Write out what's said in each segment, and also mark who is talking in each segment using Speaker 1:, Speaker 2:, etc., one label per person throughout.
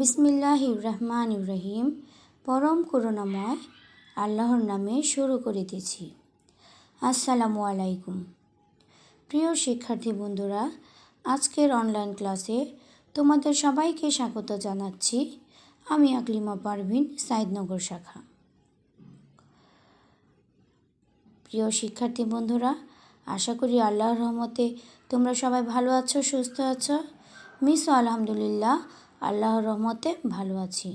Speaker 1: বিসমিল্লাহ রহমান ইব্রাহিম পরম করুণাময় আল্লাহর নামে শুরু করিতেছি আসসালামু আলাইকুম প্রিয় শিক্ষার্থী বন্ধুরা আজকের অনলাইন ক্লাসে তোমাদের সবাইকে স্বাগত জানাচ্ছি আমি আকলিমা পারভিন সাইদনগর শাখা প্রিয় শিক্ষার্থী বন্ধুরা আশা করি আল্লাহর রহমতে তোমরা সবাই ভালো আছো সুস্থ আছো মিস আলহামদুলিল্লাহ আল্লাহ রহমতে ভালো আছি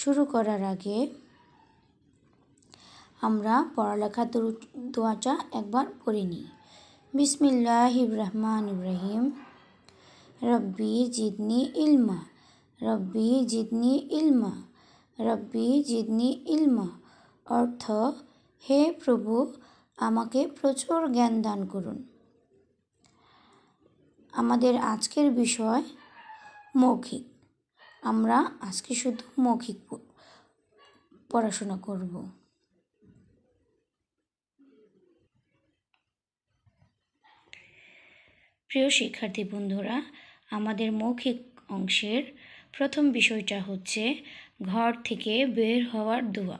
Speaker 1: শুরু করার আগে আমরা পড়ালেখা দোয়াটা একবার পড়ে নিই বিসমিল্লাহ ইব্রাহমান ইব্রাহিম রব্বি জিদনি ইলমা রব্বি জিদনি ইলমা রব্বি জিদনি ইলমা অর্থ হে প্রভু আমাকে প্রচুর জ্ঞান দান করুন আমাদের আজকের বিষয় মৌখিক আমরা আজকে শুধু মৌখিক পড়াশোনা করব প্রিয় শিক্ষার্থী বন্ধুরা আমাদের মৌখিক অংশের প্রথম বিষয়টা হচ্ছে ঘর থেকে বের হওয়ার দোয়া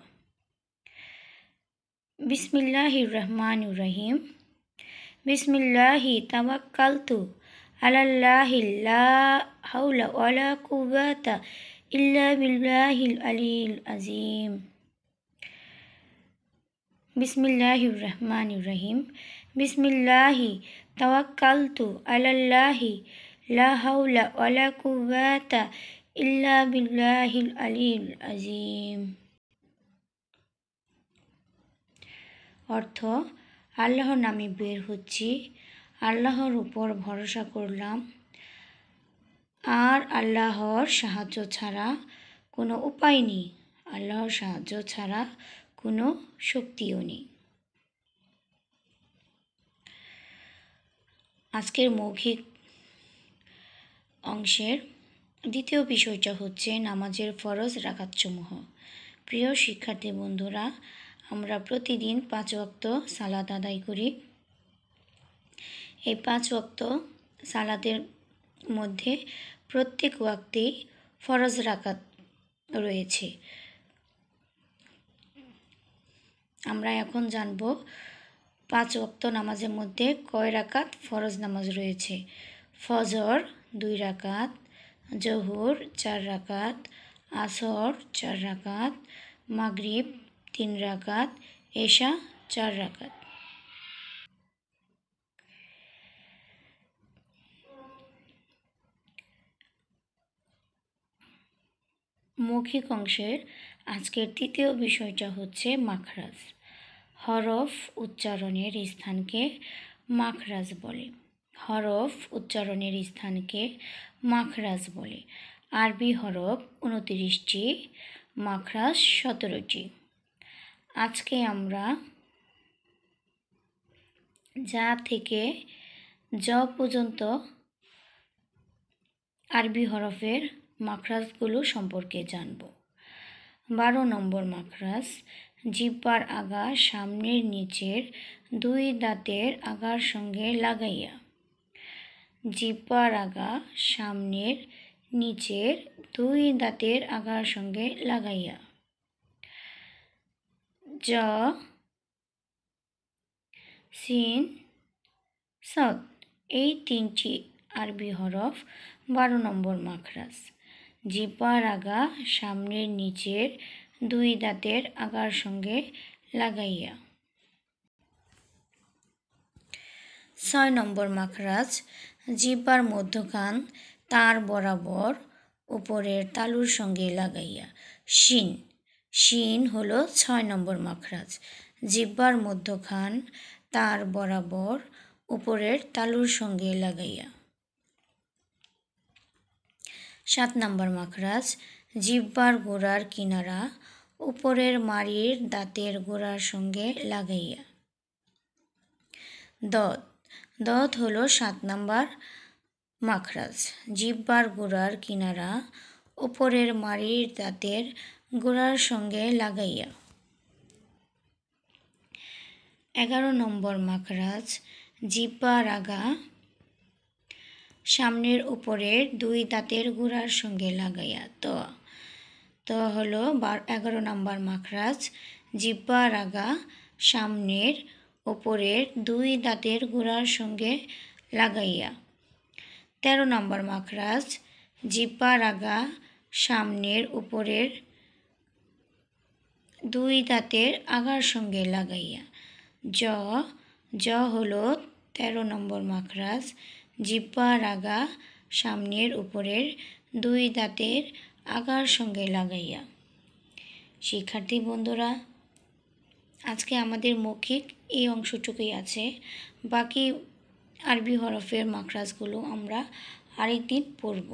Speaker 1: বিসমিল্লাহির রহমান রহিম বিসমিল্লাহি তাওয়াক্কালতু على الله لا حول ولا قوة إلا بالله العلي العظيم بسم الله الرحمن الرحيم بسم الله توكلت على الله لا حول ولا قوة إلا بالله العلي العظيم অর্থ আল্লাহর নামে বের হচ্ছি আল্লাহর উপর ভরসা করলাম আর আল্লাহর সাহায্য ছাড়া কোনো উপায় নেই আল্লাহর সাহায্য ছাড়া কোনো শক্তিও নেই আজকের মৌখিক অংশের দ্বিতীয় বিষয়টা হচ্ছে নামাজের ফরজ রাকাতসমূহ প্রিয় শিক্ষার্থী বন্ধুরা আমরা প্রতিদিন পাঁচ ওয়াক্ত সালাদ আদায় করি এই পাঁচ ওয়াক্ত সালাতের মধ্যে প্রত্যেক ওয়াক্তেই ফরজ রাকাত রয়েছে আমরা এখন জানব পাঁচ ওয়াক্ত নামাজের মধ্যে কয় রাকাত ফরজ নামাজ রয়েছে ফজর দুই রাকাত জহুর চার রাকাত আসর চার রাকাত মাগরিব তিন রাকাত এশা চার রাকাত মৌখিক অংশের আজকের তৃতীয় বিষয়টা হচ্ছে মাখরাজ হরফ উচ্চারণের স্থানকে মাখরাজ বলে হরফ উচ্চারণের স্থানকে মাখরাজ বলে আরবি হরফ উনতিরিশটি মাখরাজ সতেরোটি আজকে আমরা যা থেকে য পর্যন্ত আরবি হরফের মাখরাজগুলো সম্পর্কে জানব বারো নম্বর মাখরাজ জিব্বার আগা সামনের নিচের দুই দাঁতের আগার সঙ্গে লাগাইয়া জিব্বার আগা সামনের নিচের দুই দাঁতের আগার সঙ্গে লাগাইয়া জ সিন সৎ এই তিনটি আরবি হরফ বারো নম্বর মাখরাস জিপার আগা সামনের নিচের দুই দাঁতের আগার সঙ্গে লাগাইয়া ছয় নম্বর মাখরাজ জিব্বার মধ্যখান তার বরাবর উপরের তালুর সঙ্গে লাগাইয়া শিন শিন হলো ছয় নম্বর মাখরাজ জিব্বার মধ্যখান তার বরাবর উপরের তালুর সঙ্গে লাগাইয়া সাত নাম্বার মাখরাজ জিব্বার গোড়ার কিনারা উপরের মাড়ির দাঁতের গোড়ার সঙ্গে লাগাইয়া দত দত হল সাত নাম্বার মাখরাজ জিব্বার গোড়ার কিনারা উপরের মাড়ির দাঁতের গোড়ার সঙ্গে লাগাইয়া এগারো নম্বর মাখরাজ জিব্বার আগা সামনের উপরের দুই দাঁতের গুড়ার সঙ্গে লাগাইয়া ত ত হলো বার এগারো নম্বর মাখরাজ জিব্বা রাগা সামনের ওপরের দুই দাঁতের গুড়ার সঙ্গে লাগাইয়া তেরো নম্বর মাখরাজ জিব্বা রাগা সামনের উপরের দুই দাঁতের আগার সঙ্গে লাগাইয়া জ জ হলো তেরো নম্বর মাখরাজ জিব্বা রাগা সামনের উপরের দুই দাঁতের আগার সঙ্গে লাগাইয়া শিক্ষার্থী বন্ধুরা আজকে আমাদের মৌখিক এই অংশটুকুই আছে বাকি আরবি হরফের মাকরাজগুলো আমরা আরেক দিন পড়ব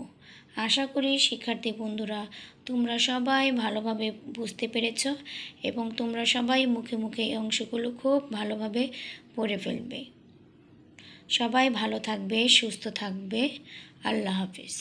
Speaker 1: আশা করি শিক্ষার্থী বন্ধুরা তোমরা সবাই ভালোভাবে বুঝতে পেরেছ এবং তোমরা সবাই মুখে মুখে এই অংশগুলো খুব ভালোভাবে পড়ে ফেলবে সবাই ভালো থাকবে সুস্থ থাকবে আল্লাহ হাফিজ